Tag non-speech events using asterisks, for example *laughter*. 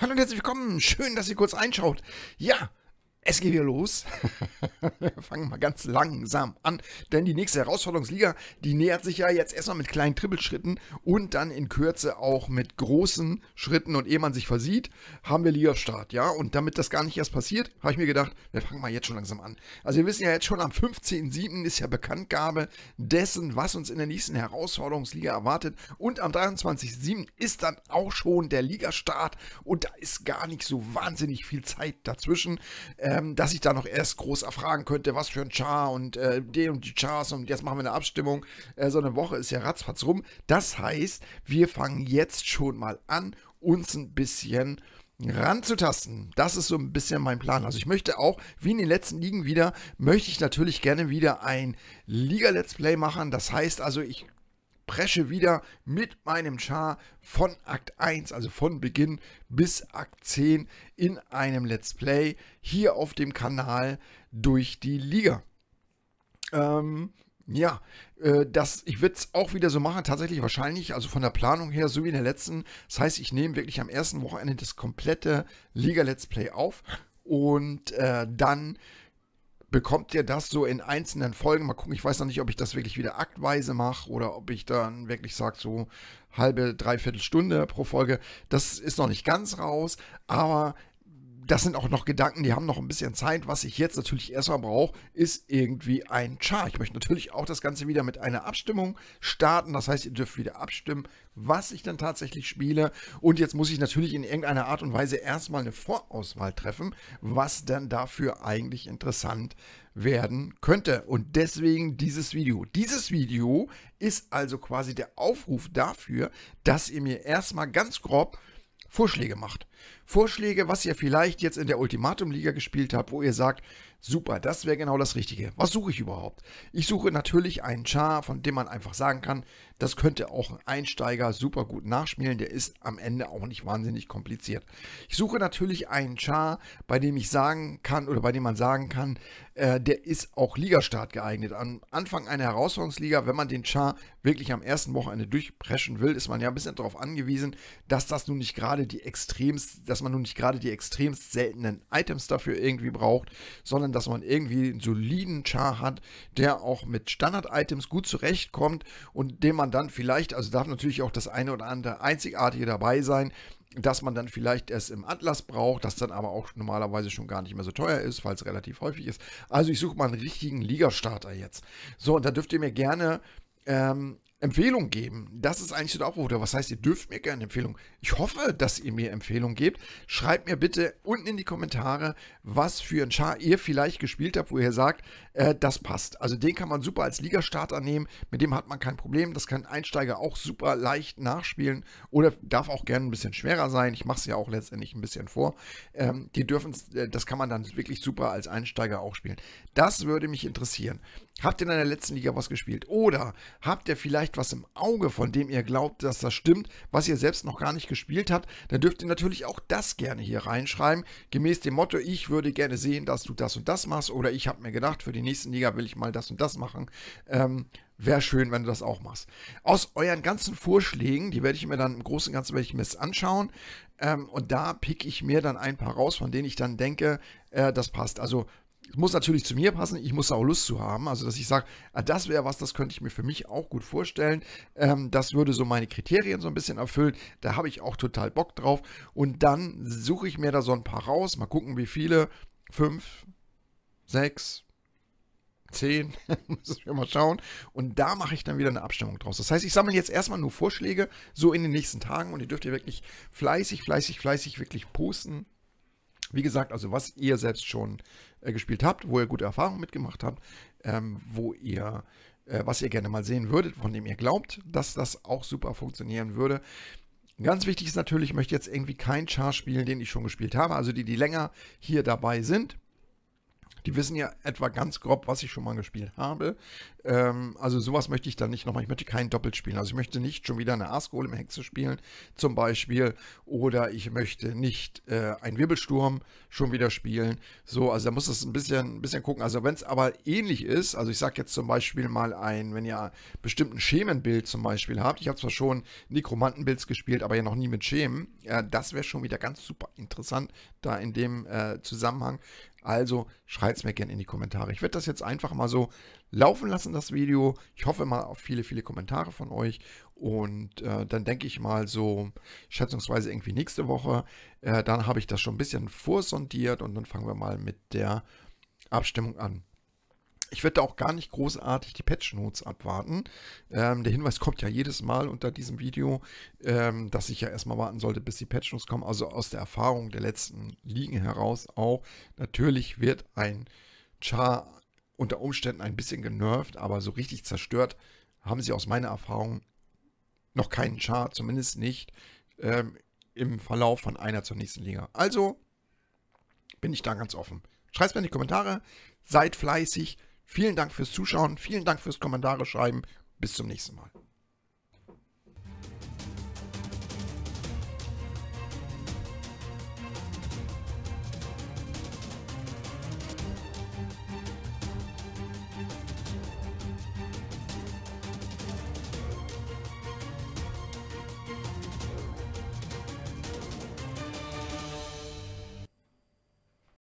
Hallo und herzlich willkommen. Schön, dass ihr kurz einschaut. Ja, es geht wieder los. *laughs* Wir fangen mal ganz langsam an, denn die nächste Herausforderungsliga, die nähert sich ja jetzt erstmal mit kleinen Trippelschritten und dann in Kürze auch mit großen Schritten. Und ehe man sich versieht, haben wir Ligastart, ja. Und damit das gar nicht erst passiert, habe ich mir gedacht, wir fangen mal jetzt schon langsam an. Also wir wissen ja jetzt schon, am 15.07. ist ja Bekanntgabe dessen, was uns in der nächsten Herausforderungsliga erwartet. Und am 23.07. ist dann auch schon der Ligastart und da ist gar nicht so wahnsinnig viel Zeit dazwischen. Ähm, ähm, dass ich da noch erst groß erfragen könnte, was für ein Char und äh, den und die Chars und jetzt machen wir eine Abstimmung. Äh, so eine Woche ist ja ratzfatz rum. Das heißt, wir fangen jetzt schon mal an, uns ein bisschen ranzutasten. Das ist so ein bisschen mein Plan. Also ich möchte auch, wie in den letzten Ligen wieder, möchte ich natürlich gerne wieder ein Liga-Let's Play machen. Das heißt also, ich presche wieder mit meinem Char von Akt 1, also von Beginn bis Akt 10 in einem Let's Play hier auf dem Kanal durch die Liga. Ähm, ja, äh, das, ich würde es auch wieder so machen, tatsächlich wahrscheinlich, also von der Planung her, so wie in der letzten. Das heißt, ich nehme wirklich am ersten Wochenende das komplette Liga-Let's Play auf und äh, dann bekommt ihr das so in einzelnen Folgen. Mal gucken, ich weiß noch nicht, ob ich das wirklich wieder aktweise mache oder ob ich dann wirklich sage, so halbe, dreiviertel Stunde pro Folge. Das ist noch nicht ganz raus, aber das sind auch noch Gedanken, die haben noch ein bisschen Zeit. Was ich jetzt natürlich erstmal brauche, ist irgendwie ein Char. Ich möchte natürlich auch das Ganze wieder mit einer Abstimmung starten. Das heißt, ihr dürft wieder abstimmen, was ich dann tatsächlich spiele. Und jetzt muss ich natürlich in irgendeiner Art und Weise erstmal eine Vorauswahl treffen, was dann dafür eigentlich interessant werden könnte. Und deswegen dieses Video. Dieses Video ist also quasi der Aufruf dafür, dass ihr mir erstmal ganz grob Vorschläge macht. Vorschläge, was ihr vielleicht jetzt in der Ultimatum-Liga gespielt habt, wo ihr sagt, super, das wäre genau das Richtige. Was suche ich überhaupt? Ich suche natürlich einen Char, von dem man einfach sagen kann, das könnte auch ein Einsteiger super gut nachspielen. Der ist am Ende auch nicht wahnsinnig kompliziert. Ich suche natürlich einen Char, bei dem ich sagen kann oder bei dem man sagen kann, äh, der ist auch Ligastart geeignet. Am Anfang einer Herausforderungsliga, wenn man den Char wirklich am ersten Wochenende durchpreschen will, ist man ja ein bisschen darauf angewiesen, dass das nun nicht gerade die extremst, das dass man nun nicht gerade die extremst seltenen Items dafür irgendwie braucht, sondern dass man irgendwie einen soliden Char hat, der auch mit Standard-Items gut zurechtkommt und dem man dann vielleicht, also darf natürlich auch das eine oder andere Einzigartige dabei sein, dass man dann vielleicht erst im Atlas braucht, das dann aber auch normalerweise schon gar nicht mehr so teuer ist, weil es relativ häufig ist. Also ich suche mal einen richtigen Ligastarter jetzt. So, und da dürft ihr mir gerne ähm, Empfehlung geben. Das ist eigentlich so der Aufruf. Oder was heißt, ihr dürft mir gerne Empfehlung. Ich hoffe, dass ihr mir Empfehlung gebt. Schreibt mir bitte unten in die Kommentare, was für ein Char ihr vielleicht gespielt habt, wo ihr sagt, äh, das passt. Also den kann man super als Ligastarter nehmen. Mit dem hat man kein Problem. Das kann Einsteiger auch super leicht nachspielen. Oder darf auch gerne ein bisschen schwerer sein. Ich mache es ja auch letztendlich ein bisschen vor. Ähm, die dürfen äh, das kann man dann wirklich super als Einsteiger auch spielen. Das würde mich interessieren. Habt ihr in der letzten Liga was gespielt? Oder habt ihr vielleicht was im Auge, von dem ihr glaubt, dass das stimmt, was ihr selbst noch gar nicht gespielt habt? Dann dürft ihr natürlich auch das gerne hier reinschreiben. Gemäß dem Motto, ich würde gerne sehen, dass du das und das machst. Oder ich habe mir gedacht, für die nächsten Liga will ich mal das und das machen. Ähm, Wäre schön, wenn du das auch machst. Aus euren ganzen Vorschlägen, die werde ich mir dann im Großen und Ganzen werde ich mir anschauen. Ähm, und da pick ich mir dann ein paar raus, von denen ich dann denke, äh, das passt. Also muss natürlich zu mir passen, ich muss auch Lust zu haben. Also, dass ich sage, ah, das wäre was, das könnte ich mir für mich auch gut vorstellen. Ähm, das würde so meine Kriterien so ein bisschen erfüllen. Da habe ich auch total Bock drauf. Und dann suche ich mir da so ein paar raus. Mal gucken, wie viele. Fünf, sechs, zehn. *laughs* müssen wir mal schauen. Und da mache ich dann wieder eine Abstimmung draus. Das heißt, ich sammle jetzt erstmal nur Vorschläge, so in den nächsten Tagen. Und die dürft ihr wirklich fleißig, fleißig, fleißig wirklich posten. Wie gesagt, also was ihr selbst schon äh, gespielt habt, wo ihr gute Erfahrungen mitgemacht habt, ähm, wo ihr äh, was ihr gerne mal sehen würdet, von dem ihr glaubt, dass das auch super funktionieren würde. Ganz wichtig ist natürlich, ich möchte jetzt irgendwie keinen Char spielen, den ich schon gespielt habe, also die, die länger hier dabei sind. Die wissen ja etwa ganz grob, was ich schon mal gespielt habe. Ähm, also sowas möchte ich dann nicht nochmal. Ich möchte kein Doppelt spielen. Also ich möchte nicht schon wieder eine im Hexe spielen, zum Beispiel. Oder ich möchte nicht äh, einen Wirbelsturm schon wieder spielen. So, also da muss das ein bisschen, ein bisschen gucken. Also wenn es aber ähnlich ist, also ich sage jetzt zum Beispiel mal ein, wenn ihr bestimmten Schemenbild zum Beispiel habt. Ich habe zwar schon Nekromantenbilds gespielt, aber ja noch nie mit Schemen. Äh, das wäre schon wieder ganz super interessant, da in dem äh, Zusammenhang also schreibt es mir gerne in die Kommentare. Ich werde das jetzt einfach mal so laufen lassen, das Video. Ich hoffe mal auf viele, viele Kommentare von euch. Und äh, dann denke ich mal so schätzungsweise irgendwie nächste Woche. Äh, dann habe ich das schon ein bisschen vorsondiert und dann fangen wir mal mit der Abstimmung an. Ich werde da auch gar nicht großartig die Patch Notes abwarten. Ähm, der Hinweis kommt ja jedes Mal unter diesem Video, ähm, dass ich ja erstmal warten sollte, bis die Patch Notes kommen. Also aus der Erfahrung der letzten Ligen heraus auch. Natürlich wird ein Char unter Umständen ein bisschen genervt, aber so richtig zerstört haben sie aus meiner Erfahrung noch keinen Char, zumindest nicht ähm, im Verlauf von einer zur nächsten Liga. Also bin ich da ganz offen. Schreibt mir in die Kommentare, seid fleißig, Vielen Dank fürs Zuschauen, vielen Dank fürs Kommentare schreiben. Bis zum nächsten Mal.